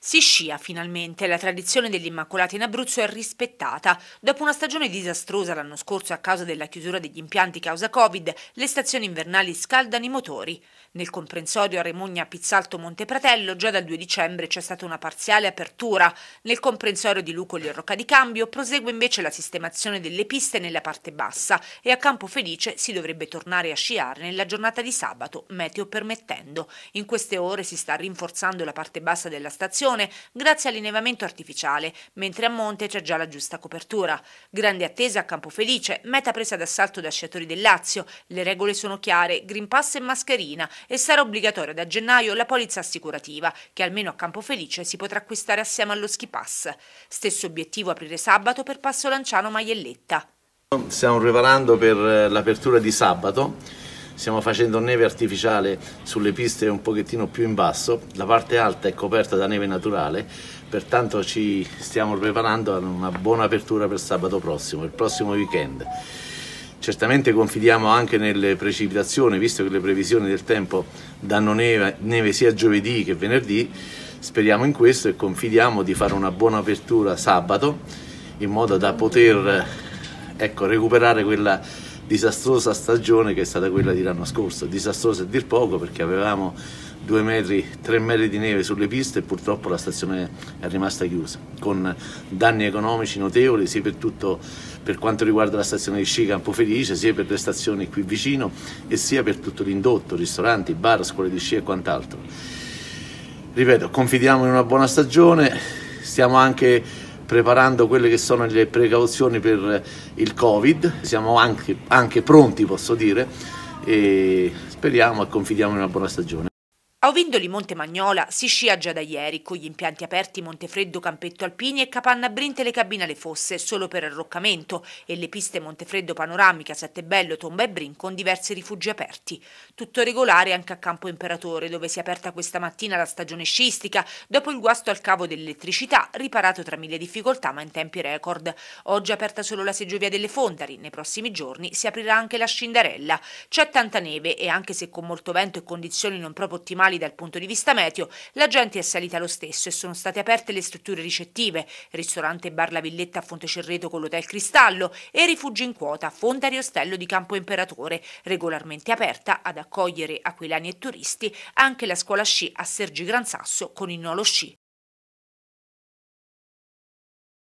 Si scia finalmente, la tradizione dell'Immacolata in Abruzzo è rispettata. Dopo una stagione disastrosa l'anno scorso a causa della chiusura degli impianti causa Covid, le stazioni invernali scaldano i motori. Nel comprensorio a Remogna Pizzalto Montepratello già dal 2 dicembre c'è stata una parziale apertura. Nel comprensorio di Lucoli e Rocca di Cambio prosegue invece la sistemazione delle piste nella parte bassa e a Campo Felice si dovrebbe tornare a sciare nella giornata di sabato, meteo permettendo. In queste ore si sta rinforzando la parte bassa della stazione produzione grazie all'innevamento artificiale, mentre a monte c'è già la giusta copertura. Grande attesa a Campo Felice, meta presa d'assalto da sciatori del Lazio. Le regole sono chiare, Green Pass e mascherina e sarà obbligatoria da gennaio la polizza assicurativa, che almeno a Campo Felice si potrà acquistare assieme allo Ski Pass. Stesso obiettivo aprire sabato per Passo Lanciano Maielletta. Stiamo preparando per eh, l'apertura di sabato stiamo facendo neve artificiale sulle piste un pochettino più in basso, la parte alta è coperta da neve naturale, pertanto ci stiamo preparando a una buona apertura per sabato prossimo, il prossimo weekend. Certamente confidiamo anche nelle precipitazioni, visto che le previsioni del tempo danno neve, neve sia giovedì che venerdì, speriamo in questo e confidiamo di fare una buona apertura sabato in modo da poter ecco, recuperare quella disastrosa stagione che è stata quella di l'anno scorso, disastrosa a dir poco perché avevamo 2 metri, 3 metri di neve sulle piste e purtroppo la stazione è rimasta chiusa, con danni economici notevoli sia per, tutto, per quanto riguarda la stazione di sci Campo Felice, sia per le stazioni qui vicino e sia per tutto l'indotto, ristoranti, bar, scuole di sci e quant'altro. Ripeto, confidiamo in una buona stagione, stiamo anche preparando quelle che sono le precauzioni per il Covid, siamo anche, anche pronti posso dire e speriamo e confidiamo in una buona stagione. A Ovindoli Monte Magnola si scia già da ieri con gli impianti aperti Montefreddo Campetto Alpini e Capanna Brin Telecabina Le Fosse solo per arroccamento e le piste Montefreddo Panoramica, Settebello, Tomba e Brin con diversi rifugi aperti. Tutto regolare anche a Campo Imperatore dove si è aperta questa mattina la stagione scistica dopo il guasto al cavo dell'elettricità riparato tra mille difficoltà ma in tempi record. Oggi è aperta solo la seggiovia delle Fondari, nei prossimi giorni si aprirà anche la Scindarella. C'è tanta neve e anche se con molto vento e condizioni non proprio ottimali normali dal punto di vista meteo, la gente è salita lo stesso e sono state aperte le strutture ricettive, ristorante bar La Villetta a Fontecerreto con l'Hotel Cristallo e rifugi in quota, Fonda Riostello di Campo Imperatore, regolarmente aperta ad accogliere aquilani e turisti, anche la scuola sci a Sergi Gran Sasso con il Nolo Sci.